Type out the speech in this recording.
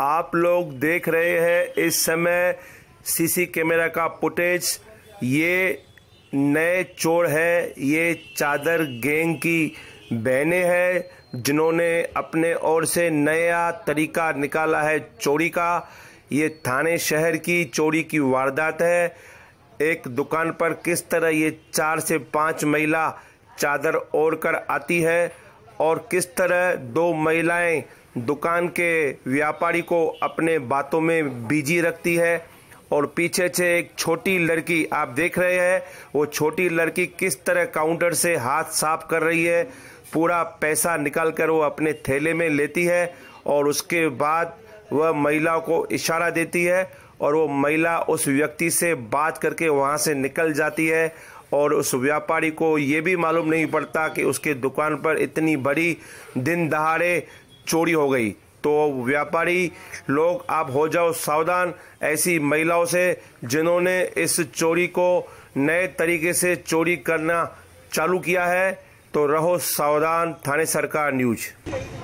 आप लोग देख रहे हैं इस समय सीसी कैमरा का फुटेज ये नए चोर है ये चादर गैंग की बहनें हैं जिन्होंने अपने ओर से नया तरीका निकाला है चोरी का ये थाने शहर की चोरी की वारदात है एक दुकान पर किस तरह ये चार से पाँच महिला चादर ओढ़ कर आती है और किस तरह दो महिलाएं दुकान के व्यापारी को अपने बातों में बिजी रखती है और पीछे से एक छोटी लड़की आप देख रहे हैं वो छोटी लड़की किस तरह काउंटर से हाथ साफ कर रही है पूरा पैसा निकाल कर वो अपने थैले में लेती है और उसके बाद वह महिला को इशारा देती है और वो महिला उस व्यक्ति से बात करके वहाँ से निकल जाती है और उस व्यापारी को ये भी मालूम नहीं पड़ता कि उसके दुकान पर इतनी बड़ी दिन दहाड़े चोरी हो गई तो व्यापारी लोग आप हो जाओ सावधान ऐसी महिलाओं से जिन्होंने इस चोरी को नए तरीके से चोरी करना चालू किया है तो रहो सावधान थाने सरकार न्यूज